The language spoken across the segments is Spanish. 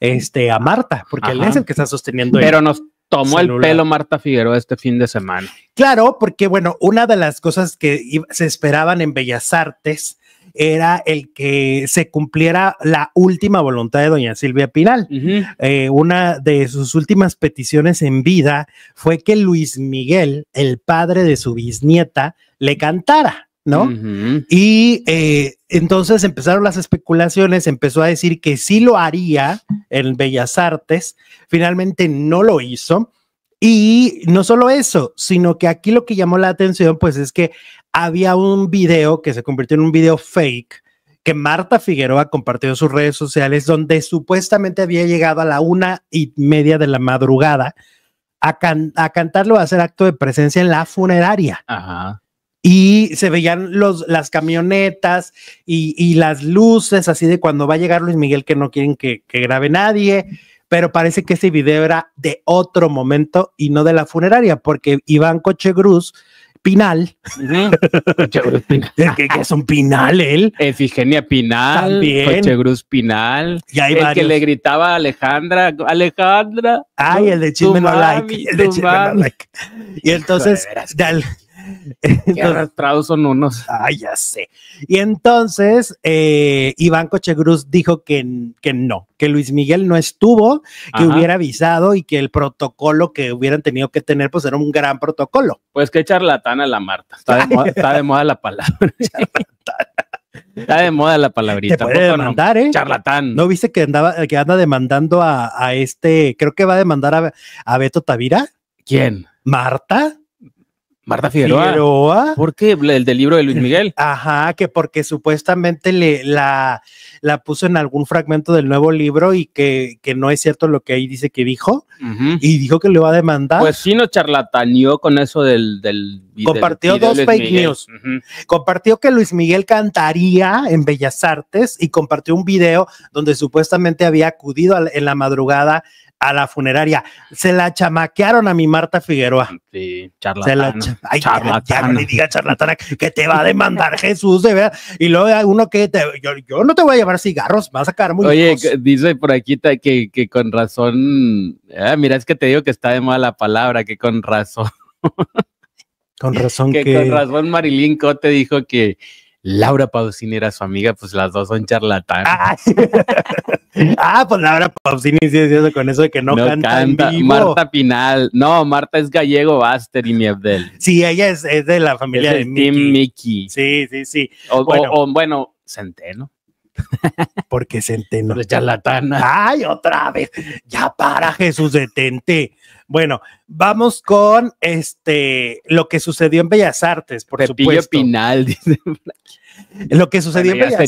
este, a Marta, porque él es el que está sosteniendo. Pero nos tomó el pelo Marta Figueroa este fin de semana. Claro, porque bueno, una de las cosas que se esperaban en Bellas Artes era el que se cumpliera la última voluntad de doña Silvia Pinal. Eh, una de sus últimas peticiones en vida fue que Luis Miguel, el padre de su bisnieta, le cantara, ¿no? Y eh, entonces empezaron las especulaciones, empezó a decir que sí lo haría en Bellas Artes, finalmente no lo hizo. Y no solo eso, sino que aquí lo que llamó la atención, pues es que había un video que se convirtió en un video fake que Marta Figueroa compartió en sus redes sociales, donde supuestamente había llegado a la una y media de la madrugada a, cantarlo, a hacer acto de presencia en la funeraria. Ajá y se veían los, las camionetas y, las luces, así de cuando va a llegar Luis Miguel que no quieren que, que grabe nadie, pero parece que ese video era de otro momento y no de la funeraria, porque Iván Cochegruz Pinal. Uh que, es un Pinal, él. Efigenia Pinal. También. Pinal. el que le gritaba a Alejandra, Alejandra. Ay, el de Chisme No Like. El de Chisme Like. Y entonces, de, Qué arrastrados son unos. Ah, ya sé. Y entonces, eh, Iván Cochegruz dijo que, que, no, que Luis Miguel no estuvo, que hubiera avisado y que el protocolo que hubieran tenido que tener, pues era un gran protocolo. Pues qué charlatana la Marta. Está de, moda, la palabra. Está de moda la palabrita. Te puede ¿eh? Charlatán. ¿No viste que, andaba, que anda demandando a, este, creo que va a demandar a, a Beto Tavira? ¿Quién? ¿Marta? Marta Figueroa. ¿Por qué? El del libro de Luis Miguel. Ajá, que porque supuestamente le, la, la puso en algún fragmento del nuevo libro y que, no es cierto lo que ahí dice que dijo. Y dijo que le va a demandar. Pues sí, no charlataneó con eso del. del Compartió dos fake news. Compartió que Luis Miguel cantaría en Bellas Artes y compartió un video donde supuestamente había acudido en la madrugada a la funeraria. Se la chamaquearon a mi Marta Figueroa. charlatana. charlatana. diga charlatana que te va a demandar Jesús, de verdad. Y luego hay uno que te, yo, no te voy a llevar cigarros, vas a sacar muy Oye, dice por aquí que, que con razón, ah, mira, es que te digo que está de mala palabra, que con razón. con razón que, que... Con razón Marilín Cote dijo que Laura Pausini era su amiga, pues las dos son charlatanas. Ah, pues ahora Pausini sí es con eso de que no, no canta. vivo. Marta Pinal. No, Marta es gallego, Baster y Abdel. Sí, ella es, de la familia de Mickey. Mickey. Sí, sí, sí. O bueno, o, Centeno. Porque Centeno. De charlatana. Ay, otra vez. Ya para, Jesús, detente. Bueno, vamos con este lo que sucedió en Bellas Artes, por supuesto. Pinal, dice. Lo que sucedió en Bellas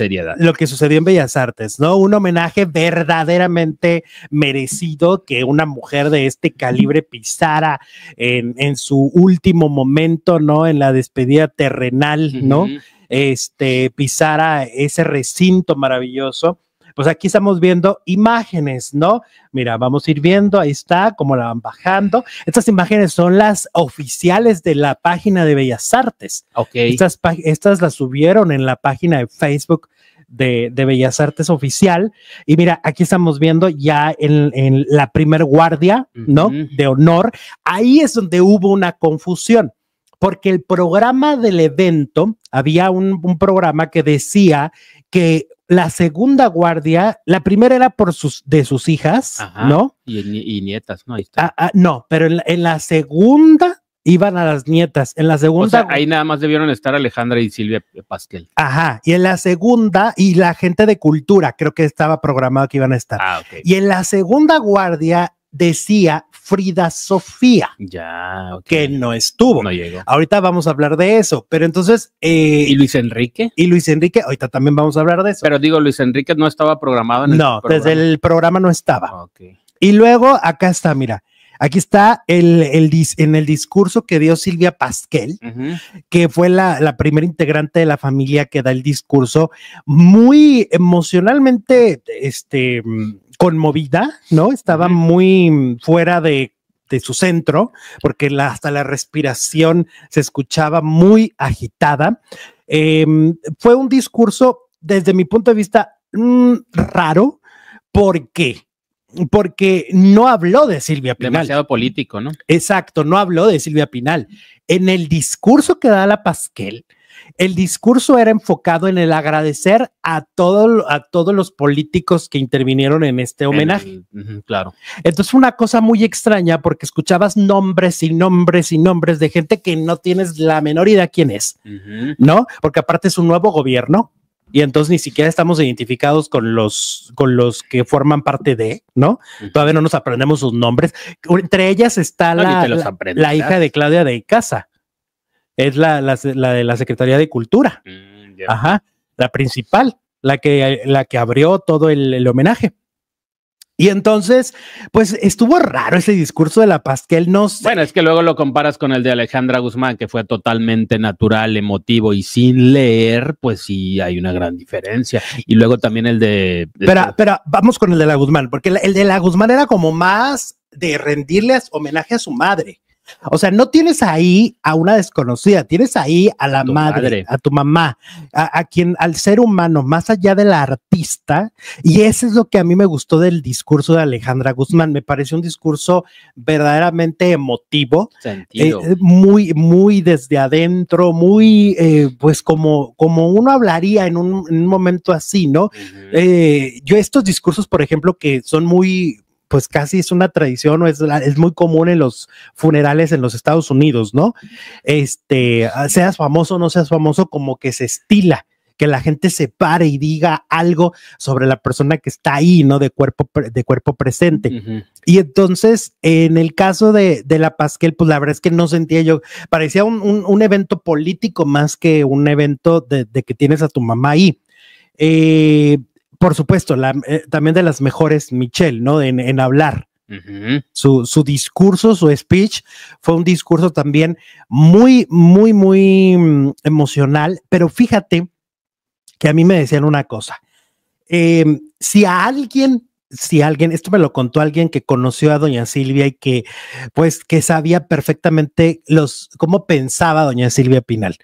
Artes. Lo que sucedió en Bellas Artes, ¿no? Un homenaje verdaderamente merecido que una mujer de este calibre pisara en, su último momento, ¿no? En la despedida terrenal, ¿no? Este pisara ese recinto maravilloso pues aquí estamos viendo imágenes, ¿no? Mira, vamos a ir viendo, ahí está, cómo la van bajando. Estas imágenes son las oficiales de la página de Bellas Artes. Ok. Estas, las subieron en la página de Facebook de, Bellas Artes Oficial. Y mira, aquí estamos viendo ya en, la primer guardia, ¿no? De honor. Ahí es donde hubo una confusión, porque el programa del evento, había un programa que decía que la segunda guardia, la primera era por sus, de sus hijas, ¿no? Y, nietas, ¿no? Ahí está. Ah, ah, no, pero en la, segunda iban a las nietas. En la segunda. O sea, ahí nada más debieron estar Alejandra y Silvia Pasquel. Ajá, y en la segunda, y la gente de cultura, creo que estaba programado que iban a estar. Ah, ok. Y en la segunda guardia decía Frida Sofía. Ya, que no estuvo. No llegó. Ahorita vamos a hablar de eso, pero entonces... Eh, ¿Y Luis Enrique? Y Luis Enrique, ahorita también vamos a hablar de eso. Pero digo, Luis Enrique no estaba programado en no, el programa. No, desde el programa no estaba. Y luego acá está, mira. Aquí está el, en el discurso que dio Silvia Pasquel, que fue la, la, primera integrante de la familia que da el discurso, muy emocionalmente, este, mm, conmovida, ¿no? Estaba muy fuera de, su centro, porque hasta la respiración se escuchaba muy agitada. Em, fue un discurso, desde mi punto de vista, mm, raro. ¿Por qué? porque no habló de Silvia Pinal. Demasiado político, ¿no? Exacto, no habló de Silvia Pinal. En el discurso que da la Pasquel, el discurso era enfocado en el agradecer a, todo, a todos los políticos que intervinieron en este homenaje. claro. Entonces fue una cosa muy extraña porque escuchabas nombres y nombres y nombres de gente que no tienes la menor idea quién es, ¿no? Porque aparte es un nuevo gobierno y entonces ni siquiera estamos identificados con los con los que forman parte de, ¿no? Todavía no nos aprendemos sus nombres. Entre ellas está la, la, hija de Claudia de Casa, es la, de la Secretaría de Cultura. Mm, Ajá, la principal, la que, la que abrió todo el, homenaje. Y entonces, pues estuvo raro ese discurso de la Paz, él no Bueno, es que luego lo comparas con el de Alejandra Guzmán, que fue totalmente natural, emotivo y sin leer, pues sí hay una gran diferencia. Y luego también el de... Pero vamos con el de la Guzmán, porque el, de la Guzmán era como más de rendirle homenaje a su madre. O sea, no tienes ahí a una desconocida, tienes ahí a la madre, a tu mamá, a, quien, al ser humano, más allá del artista. Y eso es lo que a mí me gustó del discurso de Alejandra Guzmán. Me parece un discurso verdaderamente emotivo, eh, eh, muy, muy desde adentro, muy, eh, pues como, como uno hablaría en un, momento así, ¿no? yo estos discursos, por ejemplo, que son muy pues casi es una tradición o es, es muy común en los funerales en los Estados Unidos, ¿no? Este, ah, seas famoso o no seas famoso, como que se estila que la gente se pare y diga algo sobre la persona que está ahí, ¿no? De cuerpo, de cuerpo presente. Y entonces, en el caso de, la Pasquel, pues la verdad es que no sentía yo, parecía un, evento político más que un evento de, que tienes a tu mamá ahí. Eh, por supuesto, la, eh, también de las mejores Michelle, ¿no? En, hablar. su, discurso, su speech fue un discurso también muy, muy, muy mm, emocional, pero fíjate que a mí me decían una cosa. Em, si a alguien, si alguien, esto me lo contó alguien que conoció a doña Silvia y que, pues, que sabía perfectamente los, cómo pensaba doña Silvia Pinal,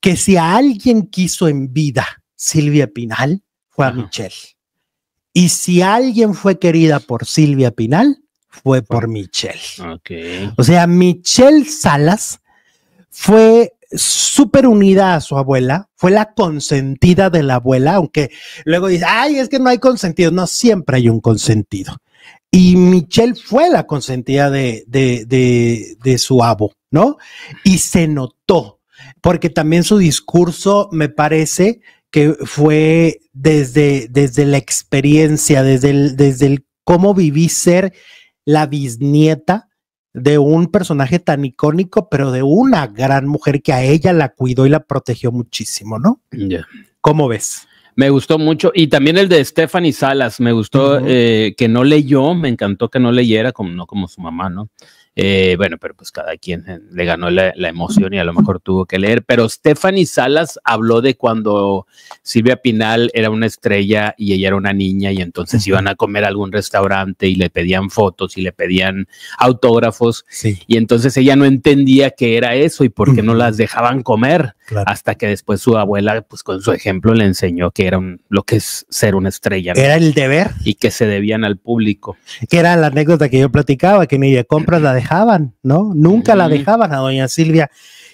que si a alguien quiso en vida Silvia Pinal, fue a Michelle. Y si alguien fue querida por Silvia Pinal, fue por Michelle. O sea, Michelle Salas fue súper unida a su abuela, fue la consentida de la abuela, aunque luego dice, ay, es que no hay consentido, no, siempre hay un consentido. Y Michelle fue la consentida de, de su abo, ¿no? Y se notó, porque también su discurso me parece que fue desde, desde la experiencia, desde el, desde el cómo viví ser la bisnieta de un personaje tan icónico, pero de una gran mujer que a ella la cuidó y la protegió muchísimo, ¿no? ¿Cómo ves? Me gustó mucho. Y también el de Stephanie Salas, me gustó eh, que no leyó, me encantó que no leyera, como, no como su mamá, ¿no? Eh, bueno, pero pues cada quien eh, le ganó la, emoción y a lo mejor tuvo que leer. Pero Stephanie Salas habló de cuando Silvia Pinal era una estrella y ella era una niña y entonces iban a comer a algún restaurante y le pedían fotos y le pedían autógrafos. Y entonces ella no entendía qué era eso y por qué no las dejaban comer. Hasta que después su abuela, pues con su ejemplo, le enseñó que era lo que es ser una estrella. Era el deber. Y que se debían al público. Que era la anécdota que yo platicaba, que ni de compras la dejaban, ¿no? Nunca la dejaban a doña Silvia.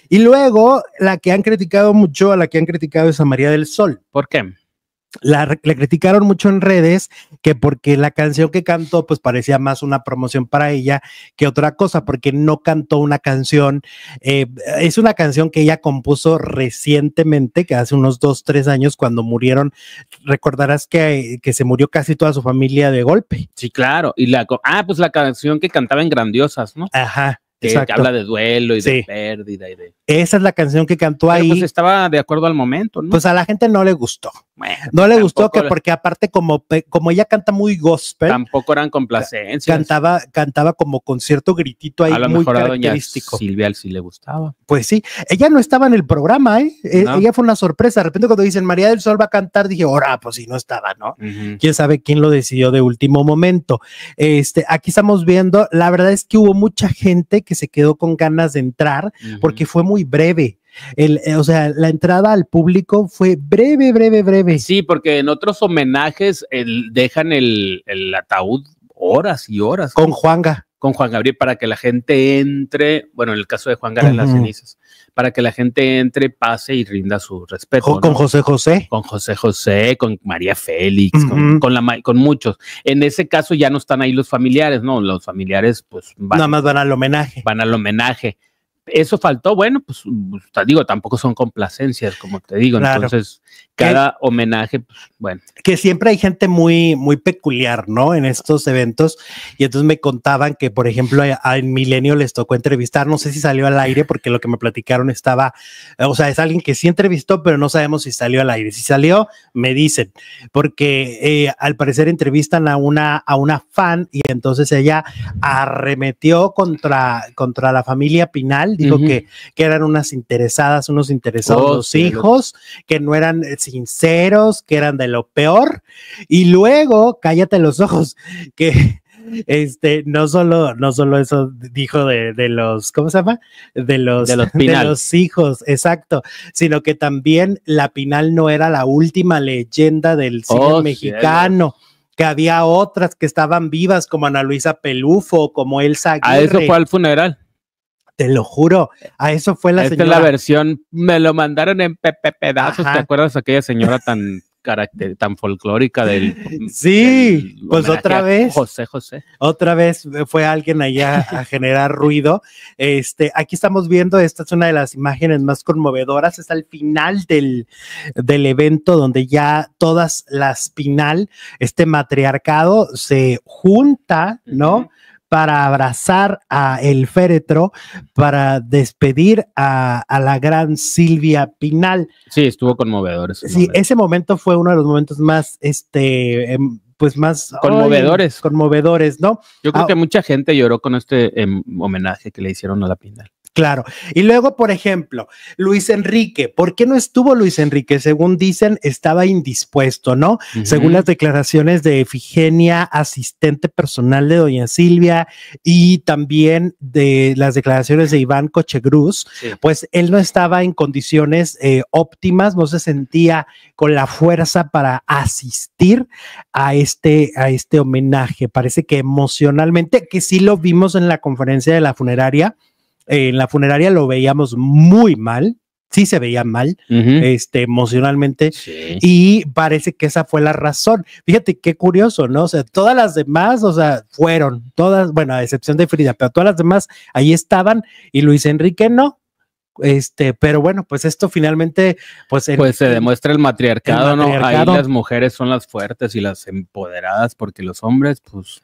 Y luego, la que han criticado mucho, a la que han criticado es a María del Sol. ¿Por qué? la, le criticaron mucho en redes que porque la canción que cantó pues parecía más una promoción para ella que otra cosa, porque no cantó una canción, eh, es una canción que ella compuso recientemente, que hace unos dos, tres años cuando murieron, recordarás que, que se murió casi toda su familia de golpe. Sí, claro, y la, ah, pues la canción que cantaba en Grandiosas, ¿no? Ajá. Que, que, habla de duelo y de pérdida Esa es la canción que cantó pues, ahí. Pues estaba de acuerdo al momento, ¿no? Pues a la gente no le gustó no le gustó que porque aparte como, como ella canta muy gospel. Tampoco eran complacencias. Cantaba, cantaba como cierto gritito ahí a lo muy mejor A doña Silvia sí le gustaba. Pues sí, ella no estaba en el programa, ¿eh? eh ella fue una sorpresa. De repente cuando dicen María del Sol va a cantar, dije, ahora, pues si no estaba, ¿no? Quién sabe quién lo decidió de último momento. Este, aquí estamos viendo, la verdad es que hubo mucha gente que se quedó con ganas de entrar porque fue muy breve. Eh, o sea, la entrada al público fue breve, breve, breve. Sí, porque en otros homenajes dejan el, ataúd horas y horas. Con Juanga. Con Juan Gabriel para que la gente entre, bueno, en el caso de Juan Gabriel, en las cenizas, para que la gente entre, pase y rinda su respeto. con José José. Con José José, con María Félix, con, la, con muchos. En ese caso ya no están ahí los familiares, ¿no? Los familiares, pues van. Nada más van al homenaje. Van al homenaje eso faltó, bueno, pues, mm, pues, digo, tampoco son complacencias, como te digo, entonces cada homenaje, pues, bueno. Que siempre hay gente muy, muy peculiar, ¿no? En estos eventos. Y entonces me contaban que, por ejemplo, a, Milenio les tocó entrevistar, no sé si salió al aire, porque lo que me platicaron estaba, o sea, es alguien que sí entrevistó, pero no sabemos si salió al aire. Si salió, me dicen, porque eh, al parecer entrevistan a una, a una fan y entonces ella arremetió contra, contra la familia Pinal, dijo que, que eran unas interesadas, unos interesados, oh, hijos, que no eran eh, sinceros, que eran de lo peor. Y luego, cállate los ojos, que este, no solo, no solo eso dijo de, de, los, ¿cómo se llama? De los, de los, hijos, exacto, sino que también la Pinal no era la última leyenda del oh, cine mexicano. Que había otras que estaban vivas, como Ana Luisa Pelufo, como Elsa ah, Aguirre. A eso fue al funeral te lo juro. A eso fue la Esta es la versión, me lo mandaron en pepe pedazos. ¿Te acuerdas aquella señora tan carácter tan folclórica del sí pues otra vez José José otra vez fue alguien allá a generar ruido este aquí estamos viendo esta es una de las imágenes más conmovedoras es al final del, evento donde ya todas las pinal este matriarcado se junta no para abrazar a el féretro, para despedir a, la gran Silvia Pinal. Sí, estuvo conmovedor. Sí, ese momento fue uno de los momentos más, este, em, pues más... Conmovedores. conmovedores, ¿no? Yo creo ah, que mucha gente lloró con este em, homenaje que le hicieron a la Pinal. Claro. Y luego, por ejemplo, Luis Enrique, ¿por qué no estuvo Luis Enrique? Según dicen, estaba indispuesto, ¿no? Según las declaraciones de Efigenia, asistente personal de doña Silvia, y también de las declaraciones de Iván Cochegruz, pues él no estaba en condiciones eh, óptimas, no se sentía con la fuerza para asistir a este, a este homenaje. Parece que emocionalmente, que sí lo vimos en la conferencia de la funeraria, en la funeraria lo veíamos muy mal, sí se veía mal este, emocionalmente y parece que esa fue la razón. Fíjate qué curioso, ¿no? O sea, todas las demás, o sea, fueron, todas, bueno, a excepción de Frida, pero todas las demás ahí estaban y Luis Enrique no. Este, pero bueno, pues esto finalmente, pues, pues se demuestra el matriarcado, ¿no? Ahí las mujeres son las fuertes y las empoderadas porque los hombres, pues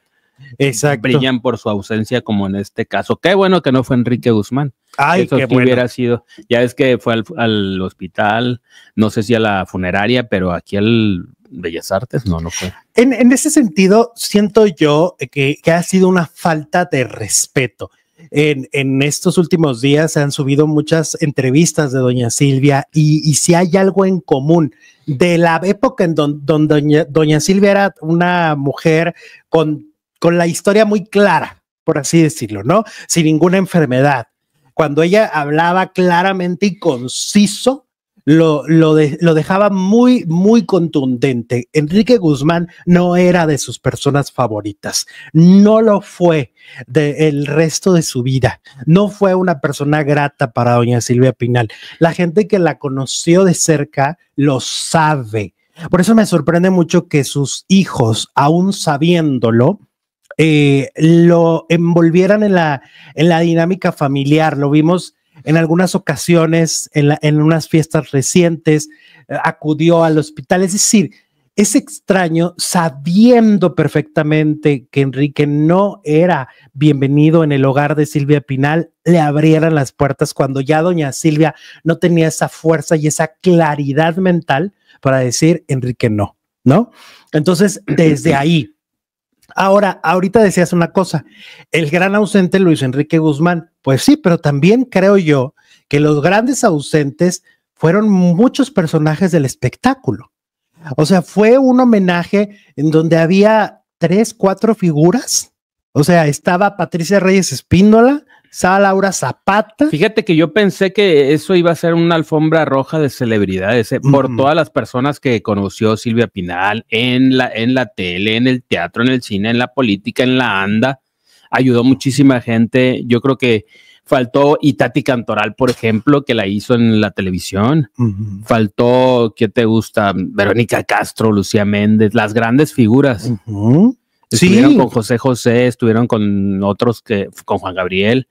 Exacto. brillan por su ausencia, como en este caso. Qué bueno que no fue Enrique Guzmán. Eso hubiera sido. Ya es que fue al, hospital, no sé si a la funeraria, pero aquí al Bellas Artes, no, no fue. En, ese sentido, siento yo que, ha sido una falta de respeto. En, estos últimos días se han subido muchas entrevistas de doña Silvia y, si hay algo en común de la época en donde doña, doña Silvia era una mujer con con la historia muy clara, por así decirlo, ¿no? Sin ninguna enfermedad. Cuando ella hablaba claramente y conciso, lo, dejaba muy, muy contundente. Enrique Guzmán no era de sus personas favoritas, no lo fue del resto de su vida, no fue una persona grata para doña Silvia Pinal. La gente que la conoció de cerca lo sabe. Por eso me sorprende mucho que sus hijos, aún sabiéndolo, eh, lo envolvieran en la, en la dinámica familiar. Lo vimos en algunas ocasiones, en, en unas fiestas recientes, eh, acudió al hospital. Es decir, es extraño sabiendo perfectamente que Enrique no era bienvenido en el hogar de Silvia Pinal, le abrieran las puertas cuando ya doña Silvia no tenía esa fuerza y esa claridad mental para decir, Enrique no, ¿no? Entonces, desde ahí, Ahora, ahorita decías una cosa, el gran ausente Luis Enrique Guzmán, pues sí, pero también creo yo que los grandes ausentes fueron muchos personajes del espectáculo. O sea, fue un homenaje en donde había tres, cuatro figuras. O sea, estaba Patricia Reyes Espíndola, Sara Laura Zapata. Fíjate que yo pensé que eso iba a ser una alfombra roja de celebridades, ¿eh? por mm. todas las personas que conoció Silvia Pinal en la, en la tele, en el teatro, en el cine, en la política, en la anda. Ayudó muchísima gente. Yo creo que faltó Itati Cantoral, por ejemplo, que la hizo en la televisión. Faltó, ¿qué te gusta? Verónica Castro, Lucía Méndez, las grandes figuras. Estuvieron con José José, estuvieron con otros que, con Juan Gabriel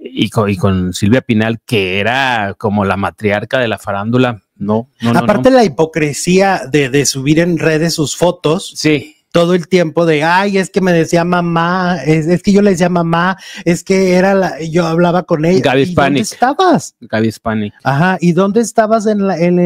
y con, Silvia Pinal, que era como la matriarca de la farándula. No, Aparte la hipocresía de, subir en redes sus fotos. Sí todo el tiempo de, ay, es que me decía mamá, es, que yo le decía mamá, es que era la, yo hablaba con ella. ¿Dónde estabas? Ajá, ¿y dónde estabas en, en,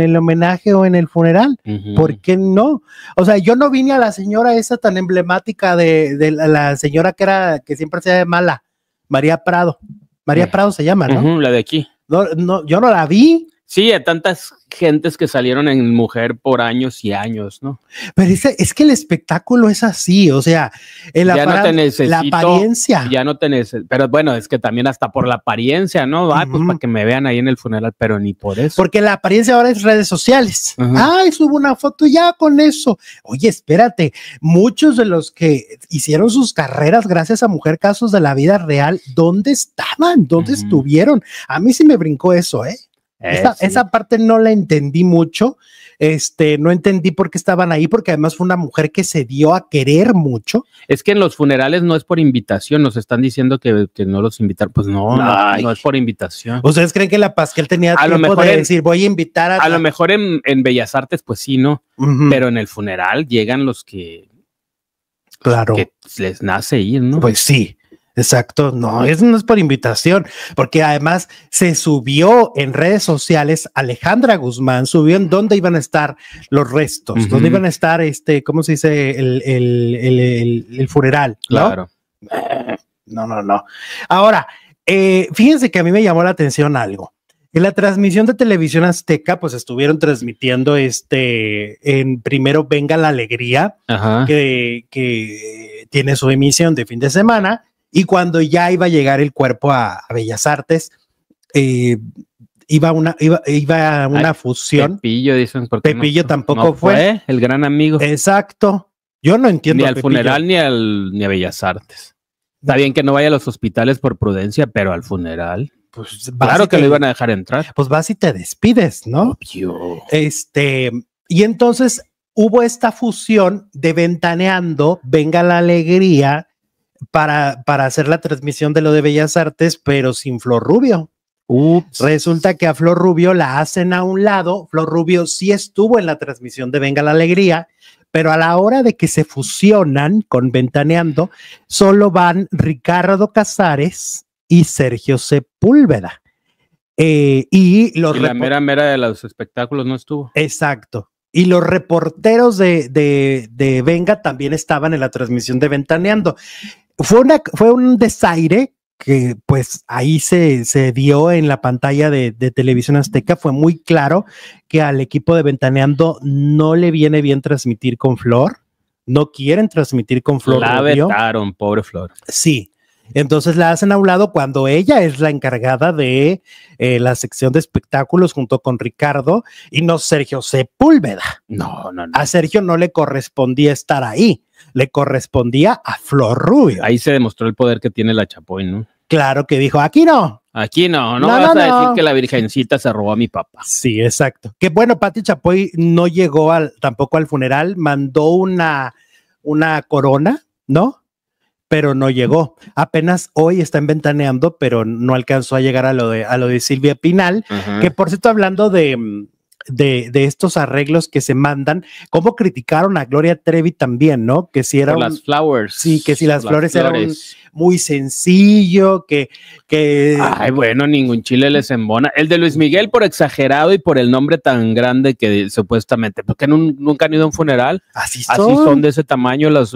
el, homenaje o en el funeral? porque ¿Por qué no? O sea, yo no vine a la señora esa tan emblemática de, la, señora que era, que siempre se de mala. María Prado. María Prado se llama, ¿no? la de aquí. No, no, yo no la vi. Sí, hay tantas gentes que salieron en mujer por años y años, ¿no? Pero es, es que el espectáculo es así, o sea, el la apariencia. Ya no tenés, pero bueno, es que también hasta por la apariencia, ¿no? Ay, ah, pues para que me vean ahí en el funeral, pero ni por eso. Porque la apariencia ahora es redes sociales. Ay, subo una foto ya con eso. Oye, espérate, muchos de los que hicieron sus carreras gracias a Mujer Casos de la Vida Real, ¿dónde estaban? ¿Dónde estuvieron? A mí sí me brincó eso, ¿eh? Eh, esa parte no la entendí mucho, este, no entendí por qué estaban ahí, porque además fue una mujer que se dio a querer mucho. Es que en los funerales no es por invitación, nos están diciendo que, no los invitar, pues no, no, es por invitación. ¿Ustedes creen que la él tenía a tiempo de decir, voy a invitar a... A lo mejor en, Bellas Artes, pues sí, ¿no? Pero en el funeral llegan los que... Claro. Que les nace ir, ¿no? Pues sí. Exacto, no, eso no es por invitación, porque además se subió en redes sociales Alejandra Guzmán, subió en dónde iban a estar los restos, dónde iban a estar este, ¿cómo se dice? El, funeral. ¿no? Claro. No, no, no. Ahora, eh, fíjense que a mí me llamó la atención algo. En la transmisión de televisión azteca, pues estuvieron transmitiendo este, en primero Venga la Alegría, Que, que tiene su emisión de fin de semana y cuando ya iba a llegar el cuerpo a, Bellas Artes, eh, iba una, iba, a una fusión. Pepillo, dicen, porque Pepillo tampoco fue, El gran amigo. Exacto. Yo no entiendo. Ni al funeral ni, al, ni a Bellas Artes. Está bien que no vaya a los hospitales por prudencia, pero al funeral. Pues, claro que lo iban a dejar entrar. Pues vas y te despides, ¿no? Este, y entonces hubo esta fusión de Ventaneando, Venga la Alegría para, para hacer la transmisión de lo de Bellas Artes, pero sin Flor Rubio. Resulta que a Flor Rubio la hacen a un lado. Flor Rubio sí estuvo en la transmisión de Venga la Alegría, pero a la hora de que se fusionan con Ventaneando, solo van Ricardo Casares y Sergio Sepúlveda. Eh, y los la mera mera de los espectáculos no estuvo. Exacto. Y los reporteros de, de Venga también estaban en la transmisión de Ventaneando fue, un desaire que pues ahí se, dio en la pantalla de, televisión azteca, fue muy claro que al equipo de Ventaneando no le viene bien transmitir con Flor, no quieren transmitir con Flor. La pobre Flor. Sí, entonces la hacen a un lado cuando ella es la encargada de eh, la sección de espectáculos junto con Ricardo y no Sergio Sepúlveda. No, no, no. A Sergio no le correspondía estar ahí le correspondía a Flor Rubio. Ahí se demostró el poder que tiene la Chapoy, ¿no? Claro que dijo, aquí no. Aquí no, no, vas a decir que la virgencita se robó a mi papá. Sí, exacto. Que bueno, Pati Chapoy no llegó al, tampoco al funeral, mandó una, una corona, ¿no? Pero no llegó. Apenas hoy están ventaneando, pero no alcanzó a llegar a lo de, a lo de Silvia Pinal, que por cierto, hablando de, mm, de, de, estos arreglos que se mandan, cómo criticaron a Gloria Trevi también, ¿no? Que si eran... Las flowers. Sí, que si las flores, las flores, eran muy sencillo, que... que... Ay, bueno, ningún chile les embona. El de Luis Miguel por exagerado y por el nombre tan grande que supuestamente, porque nunca han ido a un funeral. Así son. Así son de ese tamaño los,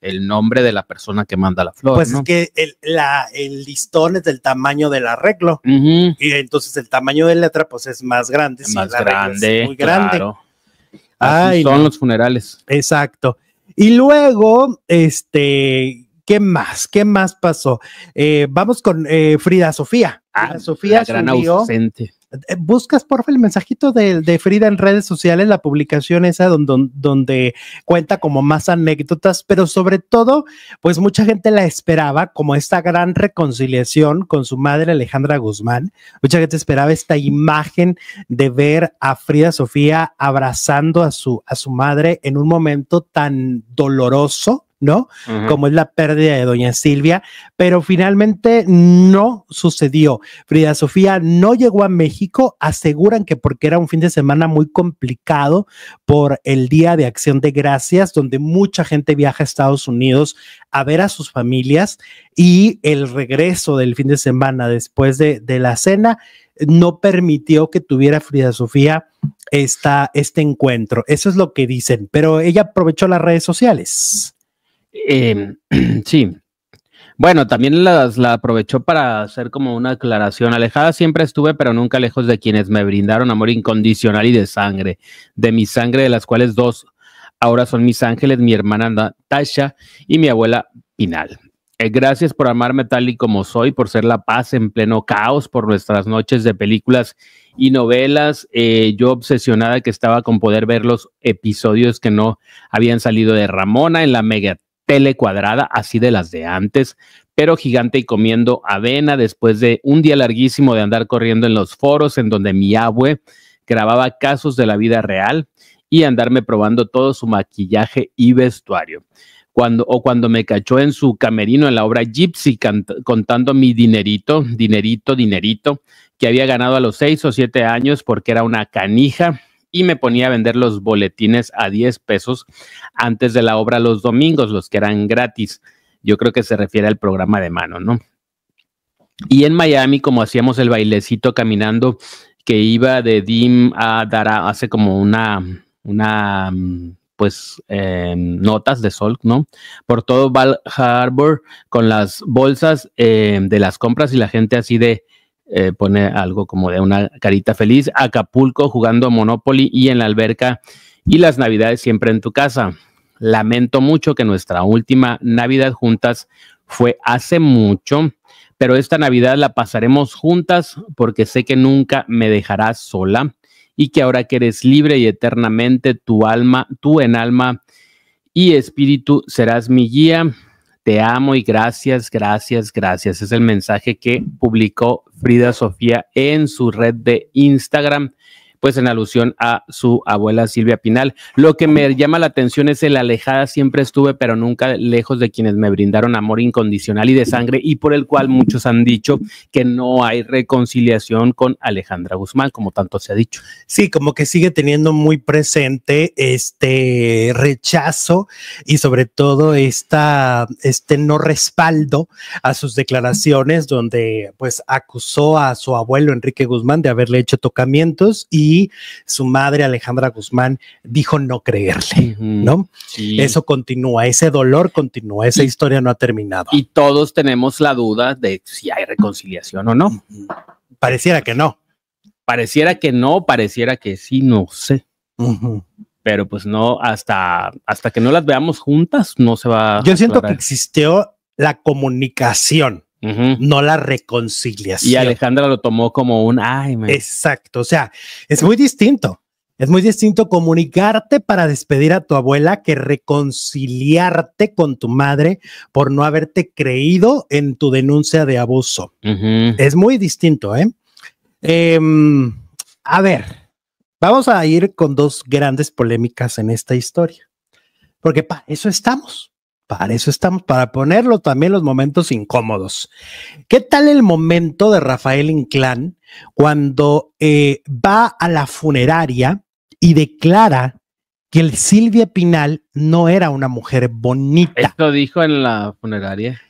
el, nombre de la persona que manda la flor. Pues es que el, la, el, listón es del tamaño del arreglo. Y entonces el tamaño de letra pues es más grande. más grande. Es muy grande. Así son los funerales. Exacto. Y luego, este, ¿Qué más? ¿Qué más pasó? Eh, vamos con eh, Frida Sofía. Ah, Sofía la gran ausente. Eh, buscas, porfa, el mensajito de, Frida en redes sociales, la publicación esa donde, donde, cuenta como más anécdotas, pero sobre todo, pues mucha gente la esperaba como esta gran reconciliación con su madre Alejandra Guzmán. Mucha gente esperaba esta imagen de ver a Frida Sofía abrazando a su, a su madre en un momento tan doloroso ¿no? Como es la pérdida de doña Silvia, pero finalmente no sucedió. Frida Sofía no llegó a México, aseguran que porque era un fin de semana muy complicado por el Día de Acción de Gracias, donde mucha gente viaja a Estados Unidos a ver a sus familias y el regreso del fin de semana después de, la cena no permitió que tuviera Frida Sofía esta, este encuentro. Eso es lo que dicen, pero ella aprovechó las redes sociales. Em, sí. Bueno, también las, la aprovechó para hacer como una aclaración. Alejada siempre estuve, pero nunca lejos de quienes me brindaron amor incondicional y de sangre, de mi sangre, de las cuales dos ahora son mis ángeles, mi hermana Natasha y mi abuela Pinal. Eh, gracias por amarme tal y como soy, por ser la paz en pleno caos, por nuestras noches de películas y novelas. Eh, yo obsesionada que estaba con poder ver los episodios que no habían salido de Ramona en la Mega tele cuadrada, así de las de antes, pero gigante y comiendo avena después de un día larguísimo de andar corriendo en los foros en donde mi abue grababa casos de la vida real y andarme probando todo su maquillaje y vestuario. Cuando, o cuando me cachó en su camerino en la obra Gypsy contando mi dinerito, dinerito, dinerito, que había ganado a los seis o siete años porque era una canija y me ponía a vender los boletines a 10 pesos antes de la obra los domingos, los que eran gratis. Yo creo que se refiere al programa de mano, ¿no? Y en Miami, como hacíamos el bailecito caminando, que iba de Dim a dar hace como una, una pues em, notas de sol, ¿no? Por todo Val Harbor con las bolsas em, de las compras y la gente así de eh, pone algo como de una carita feliz, Acapulco jugando Monopoly y en la alberca y las navidades siempre en tu casa. Lamento mucho que nuestra última Navidad juntas fue hace mucho, pero esta Navidad la pasaremos juntas porque sé que nunca me dejarás sola y que ahora que eres libre y eternamente tu alma, tú en alma y espíritu serás mi guía. Te amo y gracias, gracias, gracias. Es el mensaje que publicó Brida Sofía en su red de Instagram pues en alusión a su abuela Silvia Pinal. Lo que me llama la atención es el alejada siempre estuve, pero nunca lejos de quienes me brindaron amor incondicional y de sangre y por el cual muchos han dicho que no hay reconciliación con Alejandra Guzmán, como tanto se ha dicho. Sí, como que sigue teniendo muy presente este rechazo y sobre todo esta, este no respaldo a sus declaraciones donde pues acusó a su abuelo Enrique Guzmán de haberle hecho tocamientos y su madre Alejandra Guzmán dijo no creerle, ¿no? Eso continúa, ese dolor continúa, esa historia no ha terminado. Y todos tenemos la duda de si hay reconciliación o no. Pareciera que no. Pareciera que no, pareciera que sí, no sé. pero pues no, hasta, hasta que no las veamos juntas, no se va. Yo siento que existió la comunicación no la reconciliación. Y Alejandra lo tomó como un ay, Exacto. O sea, es muy distinto. Es muy distinto comunicarte para despedir a tu abuela que reconciliarte con tu madre por no haberte creído en tu denuncia de abuso. Es muy distinto, ¿eh? ¿eh? A ver, vamos a ir con dos grandes polémicas en esta historia, porque para eso estamos. Para eso estamos, para ponerlo también los momentos incómodos. ¿Qué tal el momento de Rafael Inclán cuando eh, va a la funeraria y declara que Silvia Pinal no era una mujer bonita? Esto dijo en la funeraria.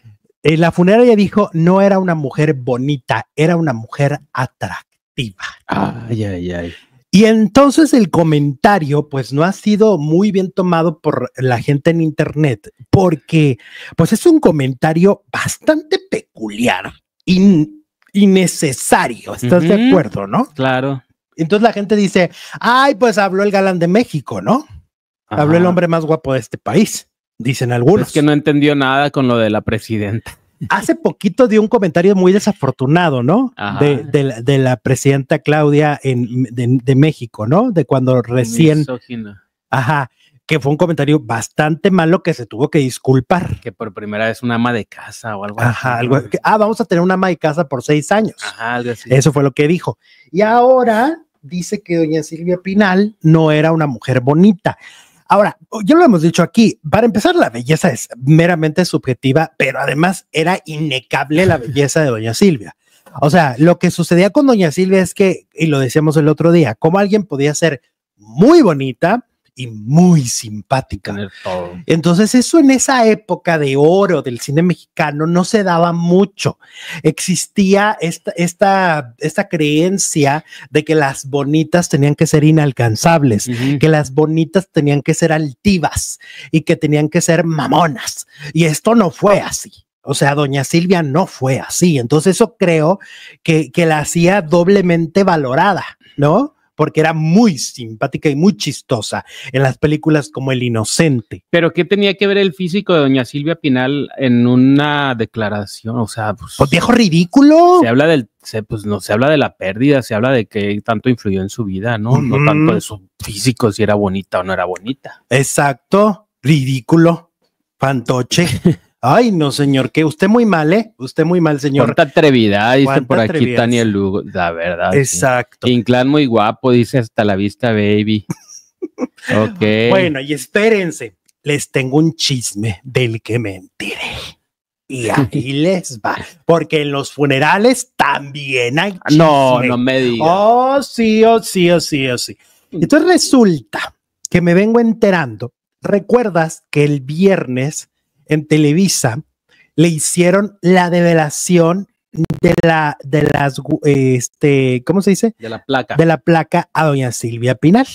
En la funeraria dijo no era una mujer bonita, era una mujer atractiva. Ay, ay, ay. Y entonces el comentario, pues no ha sido muy bien tomado por la gente en Internet, porque pues es un comentario bastante peculiar, y innecesario, ¿estás de acuerdo, no? Claro. Entonces la gente dice, ay, pues habló el galán de México, ¿no? Habló el hombre más guapo de este país, dicen algunos. Es que no entendió nada con lo de la presidenta hace poquito dio un comentario muy desafortunado, ¿no? De, la, presidenta Claudia en, de, México, ¿no? De cuando recién... Ajá, que fue un comentario bastante malo que se tuvo que disculpar. Que por primera vez una ama de casa o algo Ajá, Algo, que, ah, vamos a tener una ama de casa por seis años. Ajá, algo así. Eso fue lo que dijo. Y ahora dice que doña Silvia Pinal no era una mujer bonita. Ahora, ya lo hemos dicho aquí, para empezar, la belleza es meramente subjetiva, pero además era inecable la belleza de doña Silvia. O sea, lo que sucedía con doña Silvia es que, y lo decíamos el otro día, como alguien podía ser muy bonita, y muy simpática. Entonces eso en esa época de oro del cine mexicano no se daba mucho. Existía esta, esta, esta creencia de que las bonitas tenían que ser inalcanzables, que las bonitas tenían que ser altivas y que tenían que ser mamonas. Y esto no fue así. O sea, doña Silvia no fue así. Entonces eso creo que, que la hacía doblemente valorada, ¿no? porque era muy simpática y muy chistosa en las películas como El Inocente. Pero ¿qué tenía que ver el físico de doña Silvia Pinal en una declaración? O sea, pues, pues viejo ridículo. Se habla del, pues no, se habla de la pérdida, se habla de que tanto influyó en su vida, ¿no? No tanto de su físico, si era bonita o no era bonita. Exacto, ridículo, fantoche. Ay, no, señor, que usted muy mal, ¿eh? Usted muy mal, señor. Cuánta atrevida, dice por aquí Tania Lugo, la verdad. Exacto. Inclán muy guapo, dice hasta la vista, baby. ok. Bueno, y espérense, les tengo un chisme del que mentiré. Y ahí les va, porque en los funerales también hay ah, chisme. No, no me digas. Oh, sí, oh, sí, oh, sí, oh, sí. Entonces resulta que me vengo enterando. ¿Recuerdas que el viernes en Televisa le hicieron la develación de la de las este cómo se dice de la placa de la placa a doña Silvia Pinal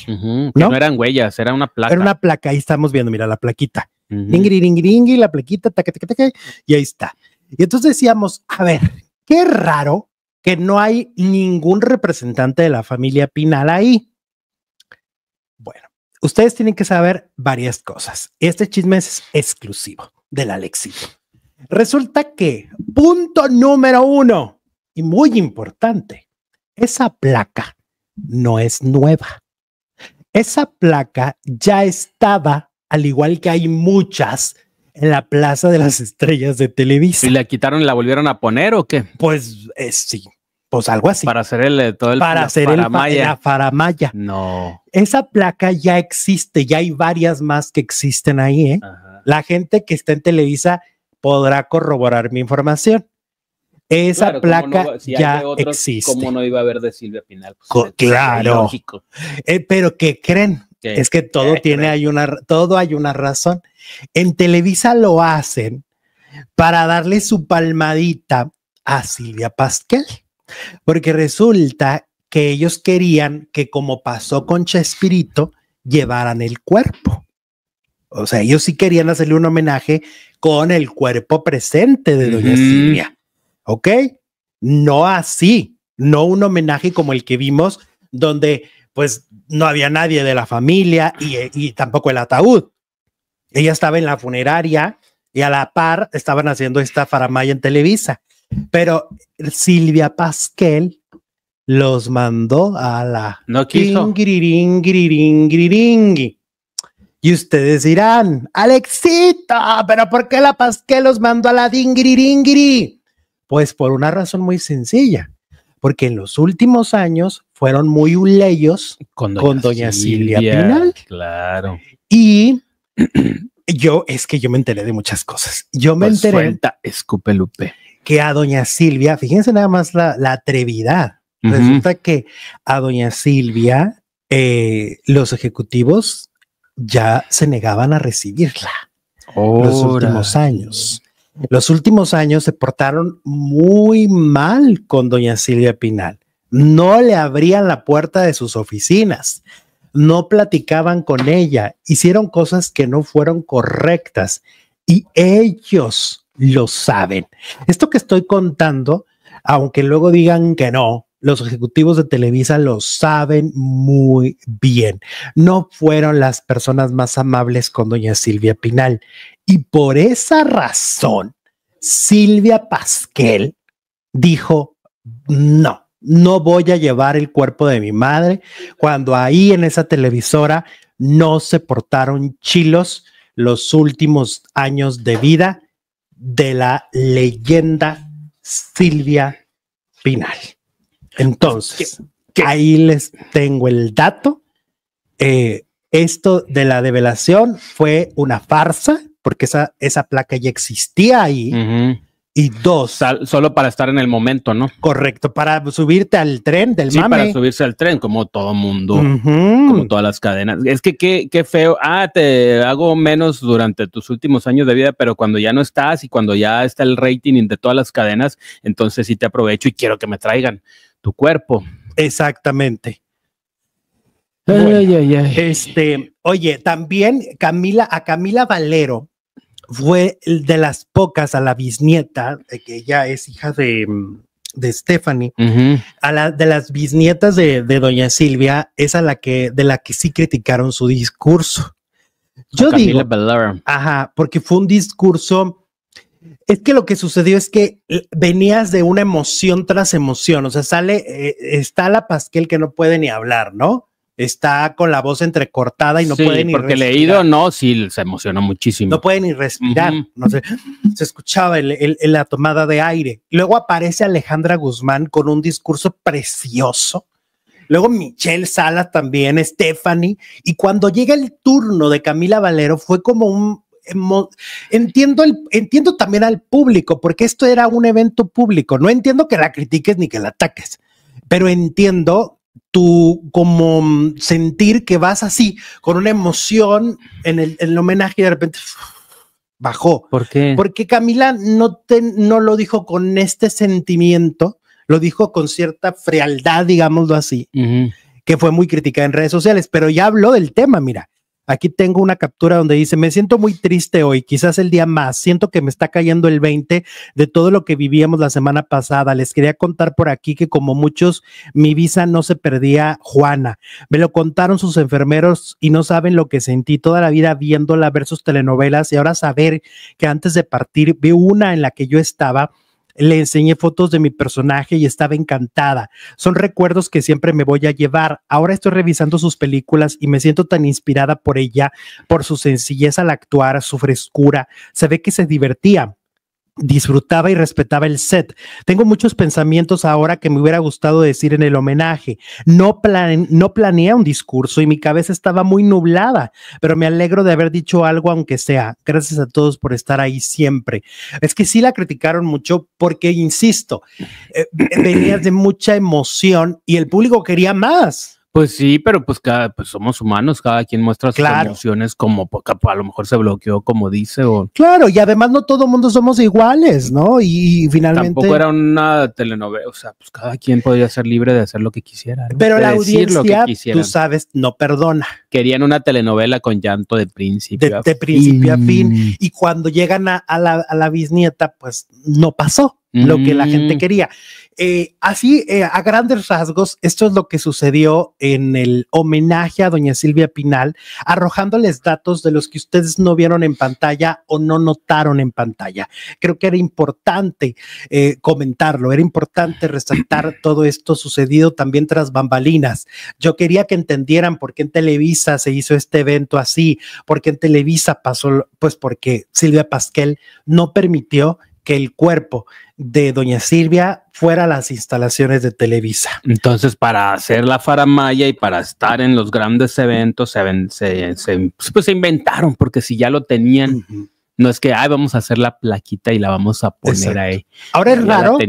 ¿no? eran huellas era una placa era una placa ahí estamos viendo mira la plaquita la plaquita y ahí está y entonces decíamos a ver qué raro que no hay ningún representante de la familia Pinal ahí bueno ustedes tienen que saber varias cosas este chisme es exclusivo del Alexito. Resulta que, punto número uno, y muy importante, esa placa no es nueva. Esa placa ya estaba, al igual que hay muchas, en la Plaza de las Estrellas de Televisa. ¿Y la quitaron y la volvieron a poner o qué? Pues eh, sí, pues algo así. Para hacer el eh, todo el para hacer El, la faramaya. No. Esa placa ya existe, ya hay varias más que existen ahí, ¿eh? Ajá la gente que está en Televisa podrá corroborar mi información. Esa placa ya existe. Como no iba a haber de Silvia Pinal? Pues, claro. Eh, pero ¿qué creen? Es que todo eh, tiene hay eh. una, todo hay una razón. En Televisa lo hacen para darle su palmadita a Silvia Pasquel, porque resulta que ellos querían que como pasó con Chespirito, llevaran el cuerpo. O sea, ellos sí querían hacerle un homenaje con el cuerpo presente de Doña Silvia. ¿Ok? No así, no un homenaje como el que vimos donde pues no había nadie de la familia eh, y, tampoco el ataúd. Ella estaba en la funeraria y a la par estaban haciendo esta faramaya en Televisa. Pero Silvia Pasquel los mandó a la... No y ustedes dirán, Alexita, pero ¿por qué la Pasqué los mandó a la dingiriringiri? Pues por una razón muy sencilla, porque en los últimos años fueron muy uleyos con doña, Silvia, Pinal. Claro. Y yo, es que yo me enteré de muchas cosas. Yo me pues enteré. escupe Lupe. Que a doña Silvia, fíjense nada más la, la atrevidad. Resulta que a doña Silvia, eh, los ejecutivos ya se negaban a recibirla los últimos años. Los últimos años se portaron muy mal con doña Silvia Pinal. No le abrían la puerta de sus oficinas, no platicaban con ella, hicieron cosas que no fueron correctas y ellos lo saben. Esto que estoy contando, aunque luego digan que no, los ejecutivos de Televisa lo saben muy bien. No fueron las personas más amables con doña Silvia Pinal. Y por esa razón, Silvia Pasquel dijo, no, no voy a llevar el cuerpo de mi madre cuando ahí en esa televisora no se portaron chilos los últimos años de vida de la leyenda Silvia Pinal. Entonces, ahí les tengo el dato. Eh, esto de la develación fue una farsa, porque esa, esa placa ya existía ahí. Y dos. solo para estar en el momento, ¿no? Correcto, para subirte al tren del sí, para subirse al tren, como todo mundo, como todas las cadenas. Es que qué, qué feo. Ah, te hago menos durante tus últimos años de vida, pero cuando ya no estás y cuando ya está el rating de todas las cadenas, entonces sí te aprovecho y quiero que me traigan tu cuerpo. Exactamente. Este, oye, también Camila, a Camila Valero fue de las pocas a la bisnieta, que ella es hija de, Stephanie, a la de las bisnietas de, Doña Silvia, es a la que, de la que sí criticaron su discurso. Yo digo, Valero. ajá, porque fue un discurso es que lo que sucedió es que eh, venías de una emoción tras emoción, o sea, sale, eh, está la Pasquel que no puede ni hablar, ¿no? Está con la voz entrecortada y no puede ni porque leído, no, sí, se emocionó muchísimo. No puede ni respirar, no sé, se escuchaba la tomada de aire. Luego aparece Alejandra Guzmán con un discurso precioso, Luego Michelle Salas también, Stephanie. Y cuando llega el turno de Camila Valero, fue como un, entiendo, el, entiendo también al público, porque esto era un evento público. No entiendo que la critiques ni que la ataques, pero entiendo tu como mm, sentir que vas así, con una emoción en el, homenaje y de repente bajó. ¿Por qué? Porque Camila no, te, no lo dijo con este sentimiento, lo dijo con cierta frialdad, digámoslo así, que fue muy criticada en redes sociales, pero ya habló del tema, mira. Aquí tengo una captura donde dice, me siento muy triste hoy, quizás el día más, siento que me está cayendo el 20 de todo lo que vivíamos la semana pasada. Les quería contar por aquí que como muchos, mi visa no se perdía Juana. Me lo contaron sus enfermeros y no saben lo que sentí toda la vida viéndola ver sus telenovelas y ahora saber que antes de partir vi una en la que yo estaba le enseñé fotos de mi personaje y estaba encantada. Son recuerdos que siempre me voy a llevar. Ahora estoy revisando sus películas y me siento tan inspirada por ella, por su sencillez al actuar, su frescura. Se ve que se divertía disfrutaba y respetaba el set. Tengo muchos pensamientos ahora que me hubiera gustado decir en el homenaje. No, planeé un discurso y mi cabeza estaba muy nublada, pero me alegro de haber dicho algo aunque sea. Gracias a todos por estar ahí siempre. Es que sí la criticaron mucho porque, insisto, eh, venías de mucha emoción y el público quería más. Pues sí, pero pues cada, pues somos humanos, cada quien muestra sus emociones como pues, a lo mejor se bloqueó como dice o Claro, y además no todo mundo somos iguales, ¿no? Y, finalmente Tampoco era una telenovela, o sea, pues cada quien podía ser libre de hacer lo que quisiera, Pero la audiencia, tú sabes, no perdona. Querían una telenovela con llanto de principio. De, principio a fin y cuando llegan a, la, a la bisnieta, pues no pasó lo que la gente mm. quería. Eh, así, eh, a grandes rasgos, esto es lo que sucedió en el homenaje a doña Silvia Pinal, arrojándoles datos de los que ustedes no vieron en pantalla o no notaron en pantalla. Creo que era importante eh, comentarlo, era importante resaltar todo esto sucedido también tras bambalinas. Yo quería que entendieran por qué en Televisa se hizo este evento así, por qué en Televisa pasó, pues porque Silvia Pasquel no permitió que el cuerpo de doña Silvia fuera a las instalaciones de Televisa. Entonces, para hacer la faramaya y para estar en los grandes eventos, se, pues, inventaron, porque si ya lo tenían, no es que, ay, vamos a hacer la plaquita y la vamos a poner ahí. Ahora es raro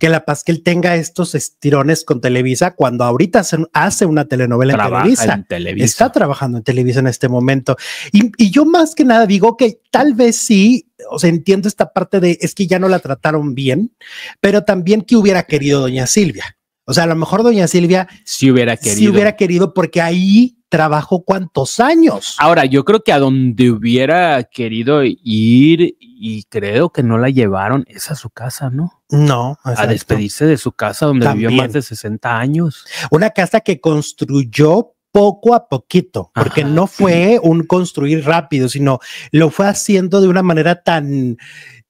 que la Pasquel tenga estos estirones con Televisa cuando ahorita hace una telenovela en Televisa. Está trabajando en Televisa en este momento. y yo más que nada digo que tal vez sí o sea, entiendo esta parte de es que ya no la trataron bien, pero también que hubiera querido doña Silvia. O sea, a lo mejor doña Silvia si hubiera querido, si hubiera querido porque ahí trabajó cuántos años. Ahora, yo creo que a donde hubiera querido ir y creo que no la llevaron es a su casa, ¿no? No, a despedirse de su casa donde vivió más de 60 años. Una casa que construyó poco a poquito, porque no fue un construir rápido, sino lo fue haciendo de una manera tan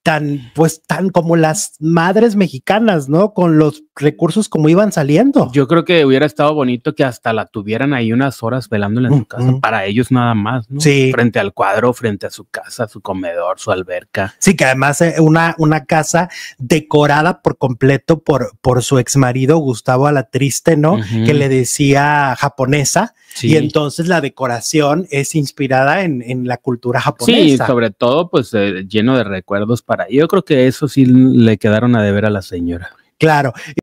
tan, pues tan como las madres mexicanas, ¿no? Con los recursos como iban saliendo. Yo creo que hubiera estado bonito que hasta la tuvieran ahí unas horas velándola en su casa, para ellos nada más, ¿no? Sí. Frente al cuadro, frente a su casa, su comedor, su alberca. Sí, que además eh, una, una casa decorada por completo por, por su ex marido Gustavo a la triste no Que le decía japonesa. Y entonces la decoración es inspirada en, en, la cultura japonesa. Sí, sobre todo, pues eh, lleno de recuerdos yo creo que eso sí le quedaron a deber a la señora. Claro.